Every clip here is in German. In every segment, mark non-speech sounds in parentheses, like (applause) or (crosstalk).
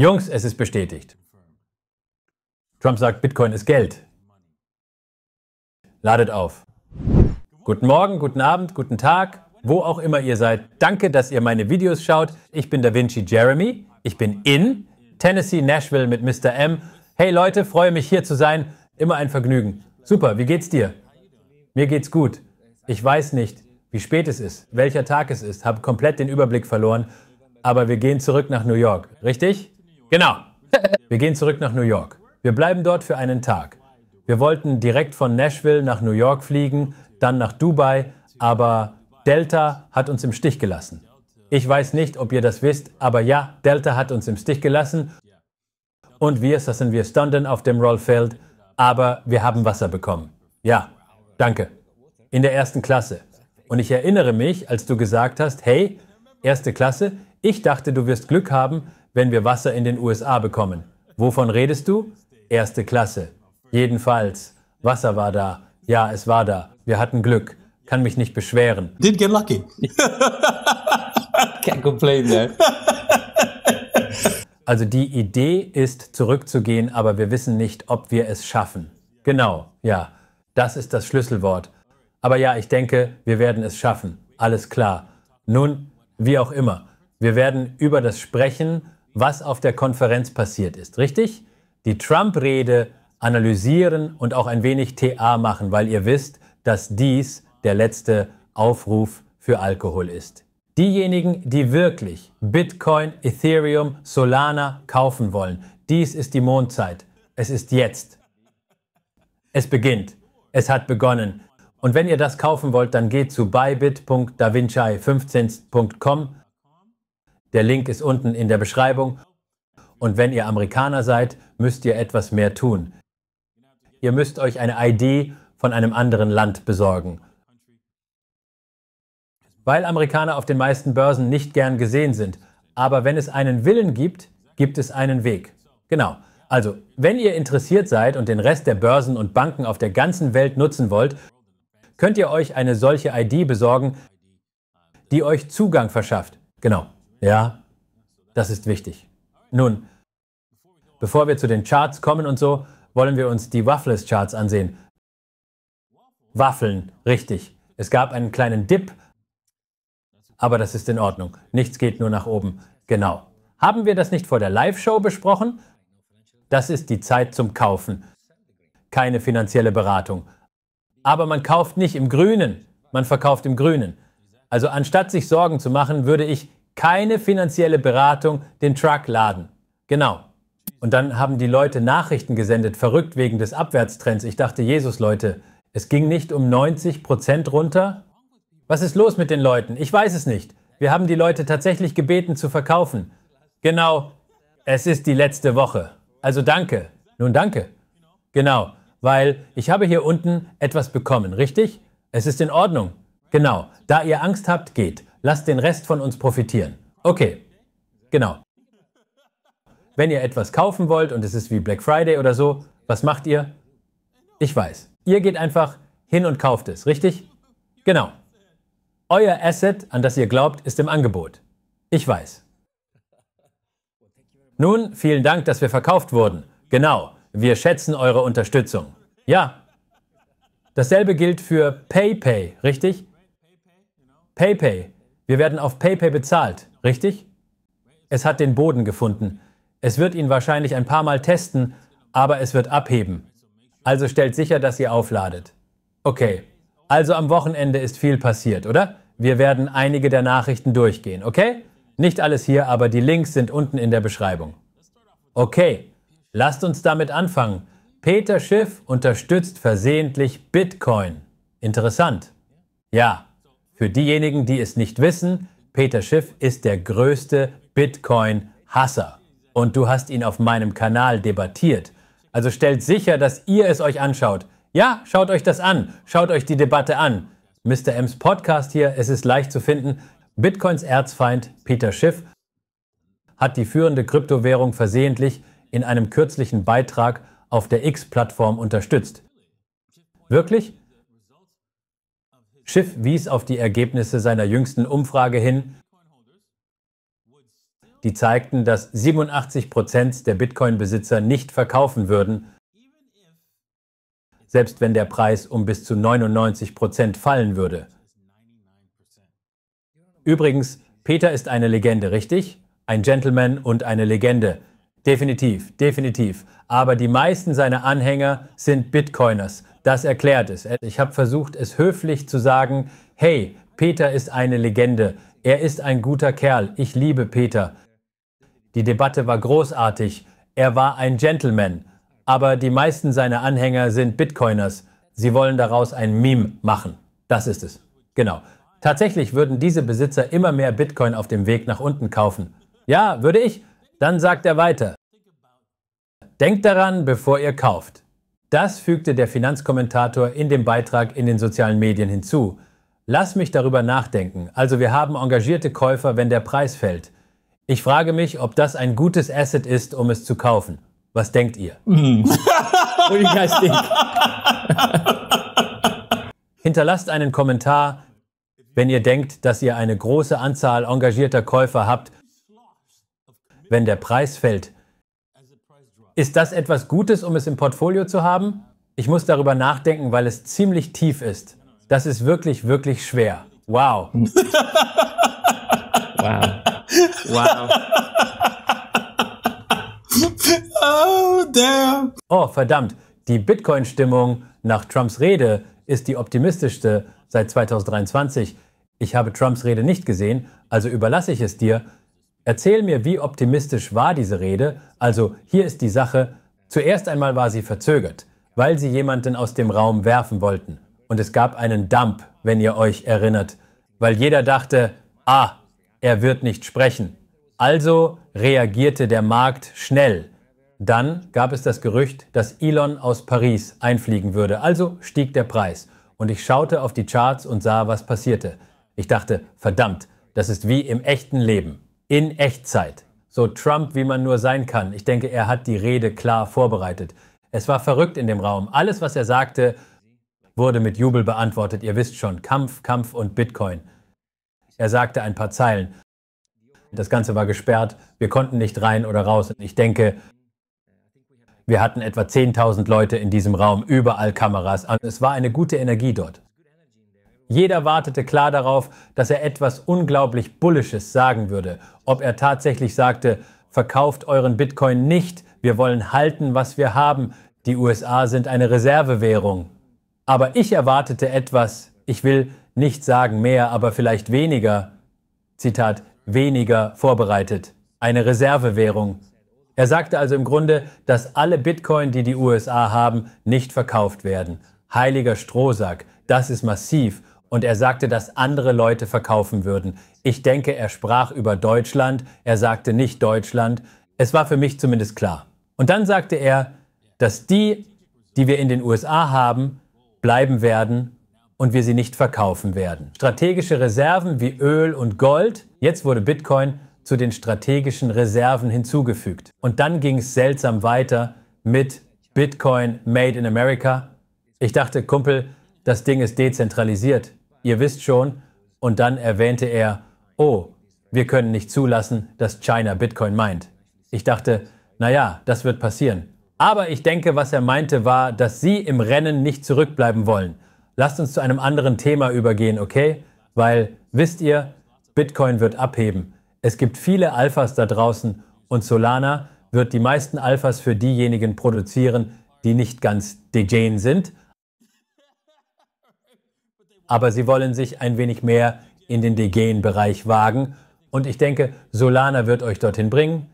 Jungs, es ist bestätigt. Trump sagt, Bitcoin ist Geld. Ladet auf. Guten Morgen, guten Abend, guten Tag, wo auch immer ihr seid. Danke, dass ihr meine Videos schaut. Ich bin Da Vinci Jeremy. Ich bin in Tennessee, Nashville mit Mr. M. Hey Leute, freue mich hier zu sein. Immer ein Vergnügen. Super, wie geht's dir? Mir geht's gut. Ich weiß nicht, wie spät es ist, welcher Tag es ist, habe komplett den Überblick verloren, aber wir gehen zurück nach New York, richtig? Genau. Wir gehen zurück nach New York. Wir bleiben dort für einen Tag. Wir wollten direkt von Nashville nach New York fliegen, dann nach Dubai, aber Delta hat uns im Stich gelassen. Ich weiß nicht, ob ihr das wisst, aber ja, Delta hat uns im Stich gelassen und wir, saßen wir standen auf dem Rollfeld, aber wir haben Wasser bekommen. Ja, danke. In der ersten Klasse. Und ich erinnere mich, als du gesagt hast, hey, erste Klasse, ich dachte, du wirst Glück haben, wenn wir Wasser in den USA bekommen. Wovon redest du? Erste Klasse. Jedenfalls, Wasser war da. Ja, es war da. Wir hatten Glück. Kann mich nicht beschweren. Did get lucky. (laughs) Can't complain there. (laughs) Also die Idee ist zurückzugehen, aber wir wissen nicht, ob wir es schaffen. Genau, ja. Das ist das Schlüsselwort. Aber ja, ich denke, wir werden es schaffen. Alles klar. Nun, wie auch immer. Wir werden über das Sprechen was auf der Konferenz passiert ist, richtig? Die Trump-Rede analysieren und auch ein wenig TA machen, weil ihr wisst, dass dies der letzte Aufruf für Alkohol ist. Diejenigen, die wirklich Bitcoin, Ethereum, Solana kaufen wollen, dies ist die Mondzeit. Es ist jetzt. Es beginnt. Es hat begonnen. Und wenn ihr das kaufen wollt, dann geht zu buybitdavinci 15com der Link ist unten in der Beschreibung. Und wenn ihr Amerikaner seid, müsst ihr etwas mehr tun. Ihr müsst euch eine ID von einem anderen Land besorgen. Weil Amerikaner auf den meisten Börsen nicht gern gesehen sind. Aber wenn es einen Willen gibt, gibt es einen Weg. Genau. Also, wenn ihr interessiert seid und den Rest der Börsen und Banken auf der ganzen Welt nutzen wollt, könnt ihr euch eine solche ID besorgen, die euch Zugang verschafft. Genau. Ja, das ist wichtig. Nun, bevor wir zu den Charts kommen und so, wollen wir uns die Waffles-Charts ansehen. Waffeln, richtig. Es gab einen kleinen Dip, aber das ist in Ordnung. Nichts geht nur nach oben. Genau. Haben wir das nicht vor der Live-Show besprochen? Das ist die Zeit zum Kaufen. Keine finanzielle Beratung. Aber man kauft nicht im Grünen, man verkauft im Grünen. Also anstatt sich Sorgen zu machen, würde ich keine finanzielle Beratung, den Truck laden. Genau. Und dann haben die Leute Nachrichten gesendet, verrückt wegen des Abwärtstrends. Ich dachte, Jesus, Leute, es ging nicht um 90 Prozent runter? Was ist los mit den Leuten? Ich weiß es nicht. Wir haben die Leute tatsächlich gebeten zu verkaufen. Genau, es ist die letzte Woche. Also danke. Nun danke. Genau, weil ich habe hier unten etwas bekommen, richtig? Es ist in Ordnung. Genau, da ihr Angst habt, geht. Lasst den Rest von uns profitieren. Okay, genau. Wenn ihr etwas kaufen wollt und es ist wie Black Friday oder so, was macht ihr? Ich weiß. Ihr geht einfach hin und kauft es, richtig? Genau. Euer Asset, an das ihr glaubt, ist im Angebot. Ich weiß. Nun, vielen Dank, dass wir verkauft wurden. Genau, wir schätzen eure Unterstützung. Ja. Dasselbe gilt für PayPay, richtig? PayPay. Genau. Wir werden auf PayPay bezahlt, richtig? Es hat den Boden gefunden. Es wird ihn wahrscheinlich ein paar Mal testen, aber es wird abheben. Also stellt sicher, dass ihr aufladet. Okay, also am Wochenende ist viel passiert, oder? Wir werden einige der Nachrichten durchgehen, okay? Nicht alles hier, aber die Links sind unten in der Beschreibung. Okay, lasst uns damit anfangen. Peter Schiff unterstützt versehentlich Bitcoin. Interessant. Ja, für diejenigen, die es nicht wissen, Peter Schiff ist der größte Bitcoin-Hasser. Und du hast ihn auf meinem Kanal debattiert. Also stellt sicher, dass ihr es euch anschaut. Ja, schaut euch das an. Schaut euch die Debatte an. Mr. M's Podcast hier, es ist leicht zu finden. Bitcoins Erzfeind Peter Schiff hat die führende Kryptowährung versehentlich in einem kürzlichen Beitrag auf der X-Plattform unterstützt. Wirklich? Schiff wies auf die Ergebnisse seiner jüngsten Umfrage hin, die zeigten, dass 87 der Bitcoin-Besitzer nicht verkaufen würden, selbst wenn der Preis um bis zu 99 fallen würde. Übrigens, Peter ist eine Legende, richtig? Ein Gentleman und eine Legende. Definitiv, definitiv. Aber die meisten seiner Anhänger sind Bitcoiners. Das erklärt es. Ich habe versucht, es höflich zu sagen, hey, Peter ist eine Legende. Er ist ein guter Kerl. Ich liebe Peter. Die Debatte war großartig. Er war ein Gentleman. Aber die meisten seiner Anhänger sind Bitcoiners. Sie wollen daraus ein Meme machen. Das ist es. Genau. Tatsächlich würden diese Besitzer immer mehr Bitcoin auf dem Weg nach unten kaufen. Ja, würde ich. Dann sagt er weiter. Denkt daran, bevor ihr kauft. Das fügte der Finanzkommentator in dem Beitrag in den sozialen Medien hinzu. Lass mich darüber nachdenken. Also wir haben engagierte Käufer, wenn der Preis fällt. Ich frage mich, ob das ein gutes Asset ist, um es zu kaufen. Was denkt ihr? Mm. (laughs) (laughs) Hinterlasst einen Kommentar, wenn ihr denkt, dass ihr eine große Anzahl engagierter Käufer habt, wenn der Preis fällt. Ist das etwas Gutes, um es im Portfolio zu haben? Ich muss darüber nachdenken, weil es ziemlich tief ist. Das ist wirklich, wirklich schwer. Wow. (laughs) wow. Wow. Oh, damn. Oh, verdammt. Die Bitcoin-Stimmung nach Trumps Rede ist die optimistischste seit 2023. Ich habe Trumps Rede nicht gesehen, also überlasse ich es dir, Erzähl mir, wie optimistisch war diese Rede? Also hier ist die Sache. Zuerst einmal war sie verzögert, weil sie jemanden aus dem Raum werfen wollten. Und es gab einen Dump, wenn ihr euch erinnert, weil jeder dachte, ah, er wird nicht sprechen. Also reagierte der Markt schnell. Dann gab es das Gerücht, dass Elon aus Paris einfliegen würde, also stieg der Preis. Und ich schaute auf die Charts und sah, was passierte. Ich dachte, verdammt, das ist wie im echten Leben in Echtzeit. So Trump, wie man nur sein kann. Ich denke, er hat die Rede klar vorbereitet. Es war verrückt in dem Raum. Alles, was er sagte, wurde mit Jubel beantwortet. Ihr wisst schon, Kampf, Kampf und Bitcoin. Er sagte ein paar Zeilen. Das Ganze war gesperrt. Wir konnten nicht rein oder raus. Und ich denke, wir hatten etwa 10.000 Leute in diesem Raum, überall Kameras. Es war eine gute Energie dort. Jeder wartete klar darauf, dass er etwas unglaublich Bullisches sagen würde. Ob er tatsächlich sagte, verkauft euren Bitcoin nicht, wir wollen halten, was wir haben, die USA sind eine Reservewährung. Aber ich erwartete etwas, ich will nicht sagen mehr, aber vielleicht weniger, Zitat, weniger vorbereitet, eine Reservewährung. Er sagte also im Grunde, dass alle Bitcoin, die die USA haben, nicht verkauft werden. Heiliger Strohsack, das ist massiv und er sagte, dass andere Leute verkaufen würden. Ich denke, er sprach über Deutschland, er sagte nicht Deutschland. Es war für mich zumindest klar. Und dann sagte er, dass die, die wir in den USA haben, bleiben werden und wir sie nicht verkaufen werden. Strategische Reserven wie Öl und Gold, jetzt wurde Bitcoin zu den strategischen Reserven hinzugefügt. Und dann ging es seltsam weiter mit Bitcoin Made in America. Ich dachte, Kumpel, das Ding ist dezentralisiert ihr wisst schon, und dann erwähnte er, oh, wir können nicht zulassen, dass China Bitcoin meint. Ich dachte, naja, das wird passieren. Aber ich denke, was er meinte, war, dass Sie im Rennen nicht zurückbleiben wollen. Lasst uns zu einem anderen Thema übergehen, okay? Weil, wisst ihr, Bitcoin wird abheben. Es gibt viele Alphas da draußen und Solana wird die meisten Alphas für diejenigen produzieren, die nicht ganz Dejane sind, aber sie wollen sich ein wenig mehr in den Degen-Bereich wagen. Und ich denke, Solana wird euch dorthin bringen.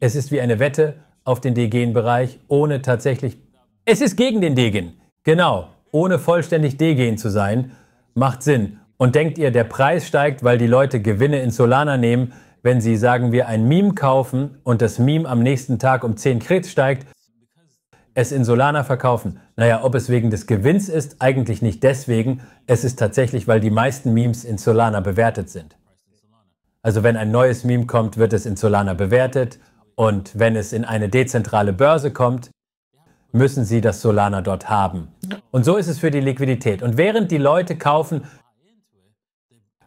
Es ist wie eine Wette auf den Degen-Bereich, ohne tatsächlich. Es ist gegen den Degen. Genau. Ohne vollständig Degen zu sein, macht Sinn. Und denkt ihr, der Preis steigt, weil die Leute Gewinne in Solana nehmen, wenn sie, sagen wir, ein Meme kaufen und das Meme am nächsten Tag um 10 Kredit steigt, es in Solana verkaufen. Naja, ob es wegen des Gewinns ist, eigentlich nicht deswegen. Es ist tatsächlich, weil die meisten Memes in Solana bewertet sind. Also wenn ein neues Meme kommt, wird es in Solana bewertet. Und wenn es in eine dezentrale Börse kommt, müssen sie das Solana dort haben. Und so ist es für die Liquidität. Und während die Leute kaufen,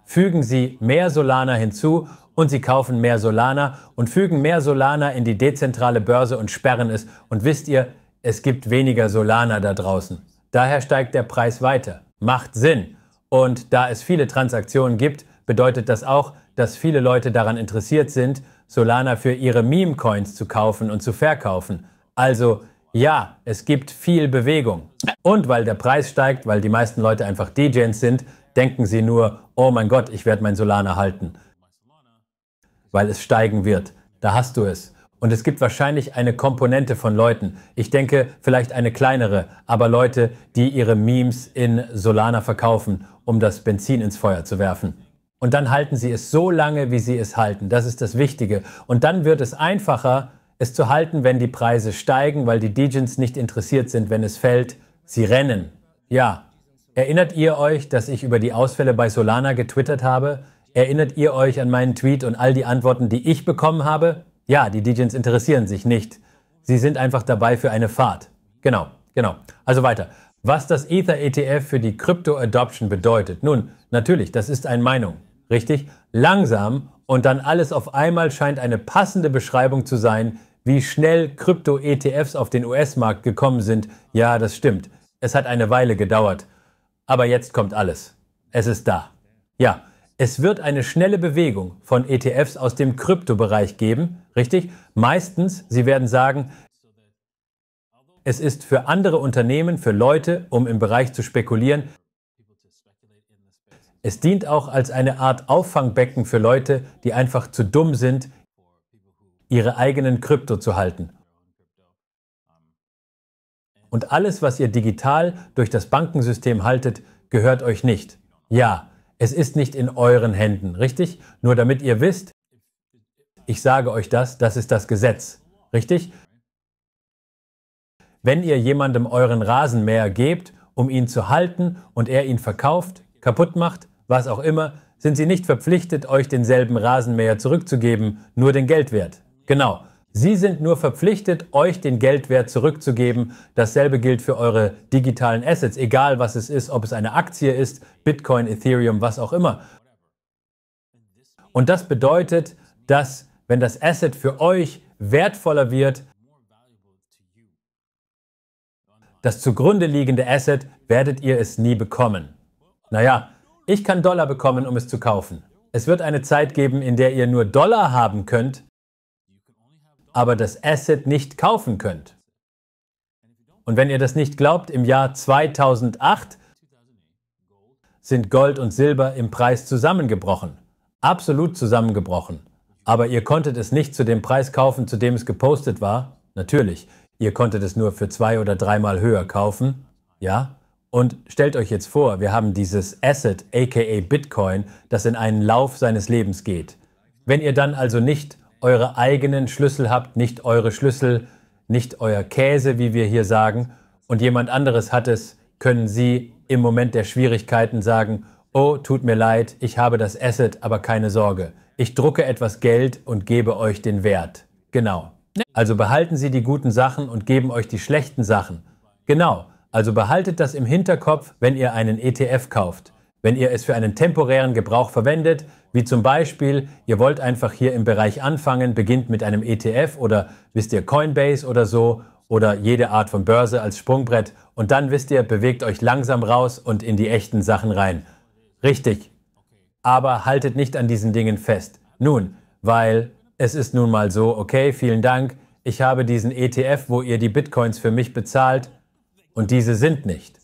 fügen sie mehr Solana hinzu und sie kaufen mehr Solana und fügen mehr Solana in die dezentrale Börse und sperren es. Und wisst ihr, es gibt weniger Solana da draußen. Daher steigt der Preis weiter. Macht Sinn. Und da es viele Transaktionen gibt, bedeutet das auch, dass viele Leute daran interessiert sind, Solana für ihre Meme-Coins zu kaufen und zu verkaufen. Also ja, es gibt viel Bewegung. Und weil der Preis steigt, weil die meisten Leute einfach DJs sind, denken sie nur, oh mein Gott, ich werde mein Solana halten. Weil es steigen wird. Da hast du es. Und es gibt wahrscheinlich eine Komponente von Leuten. Ich denke, vielleicht eine kleinere, aber Leute, die ihre Memes in Solana verkaufen, um das Benzin ins Feuer zu werfen. Und dann halten sie es so lange, wie sie es halten. Das ist das Wichtige. Und dann wird es einfacher, es zu halten, wenn die Preise steigen, weil die Degens nicht interessiert sind, wenn es fällt. Sie rennen. Ja. Erinnert ihr euch, dass ich über die Ausfälle bei Solana getwittert habe? Erinnert ihr euch an meinen Tweet und all die Antworten, die ich bekommen habe? Ja, die DJs interessieren sich nicht. Sie sind einfach dabei für eine Fahrt. Genau, genau. Also weiter. Was das Ether ETF für die Crypto Adoption bedeutet. Nun, natürlich, das ist eine Meinung. Richtig? Langsam und dann alles auf einmal scheint eine passende Beschreibung zu sein, wie schnell Krypto ETFs auf den US-Markt gekommen sind. Ja, das stimmt. Es hat eine Weile gedauert. Aber jetzt kommt alles. Es ist da. Ja. Es wird eine schnelle Bewegung von ETFs aus dem Kryptobereich geben, richtig? Meistens, Sie werden sagen, es ist für andere Unternehmen, für Leute, um im Bereich zu spekulieren. Es dient auch als eine Art Auffangbecken für Leute, die einfach zu dumm sind, ihre eigenen Krypto zu halten. Und alles, was ihr digital durch das Bankensystem haltet, gehört euch nicht. Ja, es ist nicht in euren Händen, richtig? Nur damit ihr wisst, ich sage euch das, das ist das Gesetz, richtig? Wenn ihr jemandem euren Rasenmäher gebt, um ihn zu halten und er ihn verkauft, kaputt macht, was auch immer, sind sie nicht verpflichtet, euch denselben Rasenmäher zurückzugeben, nur den Geldwert. Genau. Sie sind nur verpflichtet, euch den Geldwert zurückzugeben. Dasselbe gilt für eure digitalen Assets, egal was es ist, ob es eine Aktie ist, Bitcoin, Ethereum, was auch immer. Und das bedeutet, dass wenn das Asset für euch wertvoller wird, das zugrunde liegende Asset werdet ihr es nie bekommen. Naja, ich kann Dollar bekommen, um es zu kaufen. Es wird eine Zeit geben, in der ihr nur Dollar haben könnt, aber das Asset nicht kaufen könnt. Und wenn ihr das nicht glaubt, im Jahr 2008 sind Gold und Silber im Preis zusammengebrochen. Absolut zusammengebrochen. Aber ihr konntet es nicht zu dem Preis kaufen, zu dem es gepostet war. Natürlich, ihr konntet es nur für zwei oder dreimal höher kaufen. Ja? Und stellt euch jetzt vor, wir haben dieses Asset, aka Bitcoin, das in einen Lauf seines Lebens geht. Wenn ihr dann also nicht eure eigenen Schlüssel habt, nicht eure Schlüssel, nicht euer Käse, wie wir hier sagen, und jemand anderes hat es, können Sie im Moment der Schwierigkeiten sagen, oh, tut mir leid, ich habe das Asset, aber keine Sorge. Ich drucke etwas Geld und gebe euch den Wert. Genau. Also behalten Sie die guten Sachen und geben euch die schlechten Sachen. Genau. Also behaltet das im Hinterkopf, wenn ihr einen ETF kauft. Wenn ihr es für einen temporären Gebrauch verwendet, wie zum Beispiel, ihr wollt einfach hier im Bereich anfangen, beginnt mit einem ETF oder wisst ihr Coinbase oder so oder jede Art von Börse als Sprungbrett und dann wisst ihr, bewegt euch langsam raus und in die echten Sachen rein. Richtig. Aber haltet nicht an diesen Dingen fest. Nun, weil es ist nun mal so, okay, vielen Dank, ich habe diesen ETF, wo ihr die Bitcoins für mich bezahlt und diese sind nicht.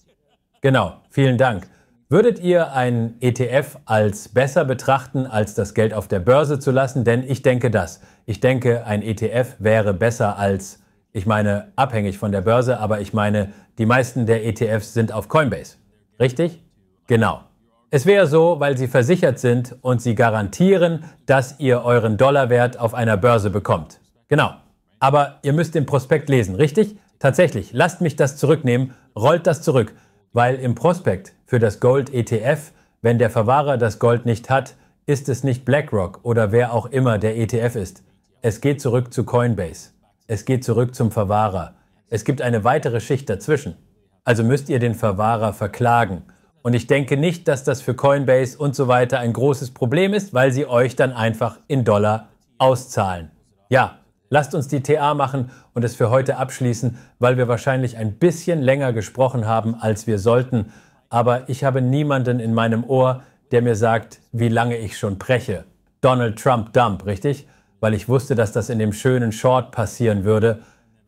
Genau, vielen Dank. Würdet ihr einen ETF als besser betrachten, als das Geld auf der Börse zu lassen? Denn ich denke das. Ich denke, ein ETF wäre besser als, ich meine, abhängig von der Börse, aber ich meine, die meisten der ETFs sind auf Coinbase. Richtig? Genau. Es wäre so, weil sie versichert sind und sie garantieren, dass ihr euren Dollarwert auf einer Börse bekommt. Genau. Aber ihr müsst den Prospekt lesen, richtig? Tatsächlich, lasst mich das zurücknehmen, rollt das zurück. Weil im Prospekt für das Gold ETF, wenn der Verwahrer das Gold nicht hat, ist es nicht BlackRock oder wer auch immer der ETF ist. Es geht zurück zu Coinbase. Es geht zurück zum Verwahrer. Es gibt eine weitere Schicht dazwischen. Also müsst ihr den Verwahrer verklagen. Und ich denke nicht, dass das für Coinbase und so weiter ein großes Problem ist, weil sie euch dann einfach in Dollar auszahlen. Ja, Lasst uns die TA machen und es für heute abschließen, weil wir wahrscheinlich ein bisschen länger gesprochen haben, als wir sollten. Aber ich habe niemanden in meinem Ohr, der mir sagt, wie lange ich schon breche. Donald Trump Dump, richtig? Weil ich wusste, dass das in dem schönen Short passieren würde.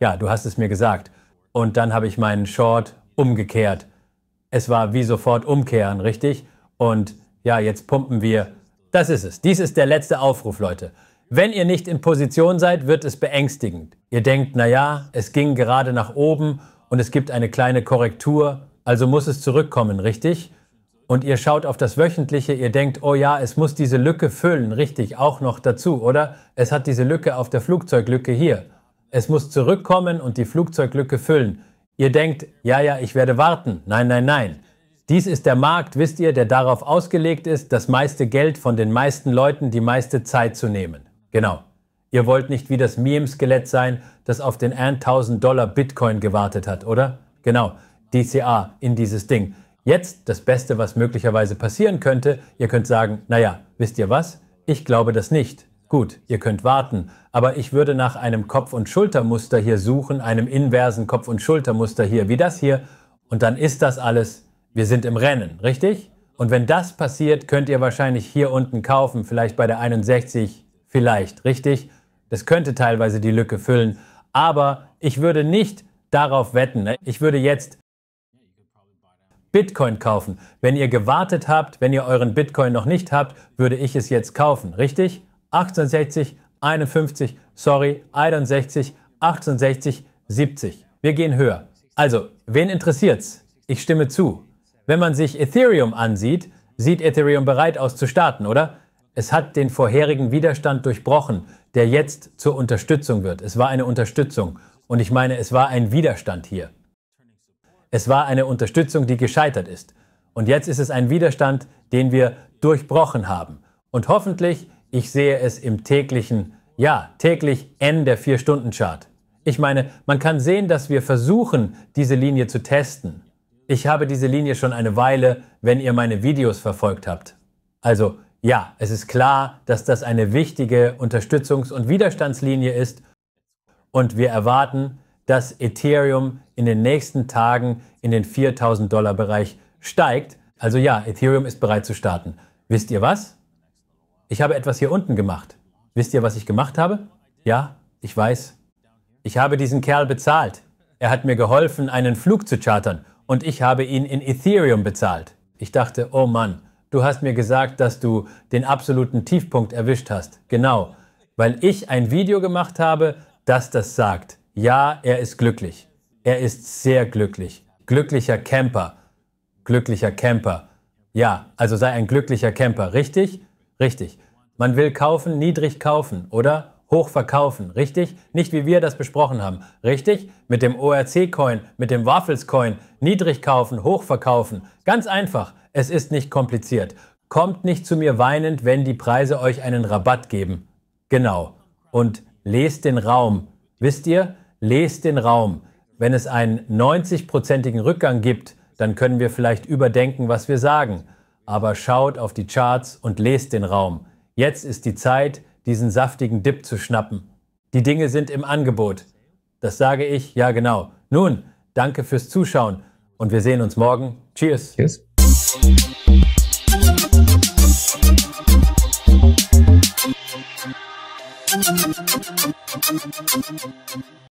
Ja, du hast es mir gesagt. Und dann habe ich meinen Short umgekehrt. Es war wie sofort umkehren, richtig? Und ja, jetzt pumpen wir. Das ist es. Dies ist der letzte Aufruf, Leute. Wenn ihr nicht in Position seid, wird es beängstigend. Ihr denkt, naja, es ging gerade nach oben und es gibt eine kleine Korrektur, also muss es zurückkommen, richtig? Und ihr schaut auf das Wöchentliche, ihr denkt, oh ja, es muss diese Lücke füllen, richtig, auch noch dazu, oder? Es hat diese Lücke auf der Flugzeuglücke hier. Es muss zurückkommen und die Flugzeuglücke füllen. Ihr denkt, ja, ja, ich werde warten. Nein, nein, nein. Dies ist der Markt, wisst ihr, der darauf ausgelegt ist, das meiste Geld von den meisten Leuten die meiste Zeit zu nehmen. Genau. Ihr wollt nicht wie das Meme-Skelett sein, das auf den 1000 Dollar Bitcoin gewartet hat, oder? Genau. DCA in dieses Ding. Jetzt das Beste, was möglicherweise passieren könnte, ihr könnt sagen, naja, wisst ihr was? Ich glaube das nicht. Gut, ihr könnt warten, aber ich würde nach einem Kopf- und Schultermuster hier suchen, einem inversen Kopf- und Schultermuster hier, wie das hier, und dann ist das alles, wir sind im Rennen, richtig? Und wenn das passiert, könnt ihr wahrscheinlich hier unten kaufen, vielleicht bei der 61, Vielleicht, richtig? Das könnte teilweise die Lücke füllen. Aber ich würde nicht darauf wetten. Ne? Ich würde jetzt Bitcoin kaufen. Wenn ihr gewartet habt, wenn ihr euren Bitcoin noch nicht habt, würde ich es jetzt kaufen, richtig? 1860, 51, sorry, 61, 68, 70. Wir gehen höher. Also, wen interessiert's? Ich stimme zu. Wenn man sich Ethereum ansieht, sieht Ethereum bereit aus zu starten, oder? Es hat den vorherigen Widerstand durchbrochen, der jetzt zur Unterstützung wird. Es war eine Unterstützung. Und ich meine, es war ein Widerstand hier. Es war eine Unterstützung, die gescheitert ist. Und jetzt ist es ein Widerstand, den wir durchbrochen haben. Und hoffentlich, ich sehe es im täglichen, ja, täglich N der 4-Stunden-Chart. Ich meine, man kann sehen, dass wir versuchen, diese Linie zu testen. Ich habe diese Linie schon eine Weile, wenn ihr meine Videos verfolgt habt. Also ja, es ist klar, dass das eine wichtige Unterstützungs- und Widerstandslinie ist und wir erwarten, dass Ethereum in den nächsten Tagen in den 4000 Dollar Bereich steigt. Also ja, Ethereum ist bereit zu starten. Wisst ihr was? Ich habe etwas hier unten gemacht. Wisst ihr, was ich gemacht habe? Ja, ich weiß. Ich habe diesen Kerl bezahlt. Er hat mir geholfen, einen Flug zu chartern und ich habe ihn in Ethereum bezahlt. Ich dachte, oh Mann, du hast mir gesagt, dass du den absoluten Tiefpunkt erwischt hast. Genau, weil ich ein Video gemacht habe, das das sagt. Ja, er ist glücklich. Er ist sehr glücklich. Glücklicher Camper. Glücklicher Camper. Ja, also sei ein glücklicher Camper, richtig? Richtig. Man will kaufen, niedrig kaufen, oder? hoch verkaufen, richtig? Nicht wie wir das besprochen haben, richtig? Mit dem ORC-Coin, mit dem Waffles-Coin, niedrig kaufen, hoch verkaufen. Ganz einfach, es ist nicht kompliziert. Kommt nicht zu mir weinend, wenn die Preise euch einen Rabatt geben. Genau. Und lest den Raum. Wisst ihr? Lest den Raum. Wenn es einen 90-prozentigen Rückgang gibt, dann können wir vielleicht überdenken, was wir sagen. Aber schaut auf die Charts und lest den Raum. Jetzt ist die Zeit, diesen saftigen Dip zu schnappen. Die Dinge sind im Angebot. Das sage ich, ja genau. Nun, danke fürs Zuschauen und wir sehen uns morgen. Cheers. Cheers.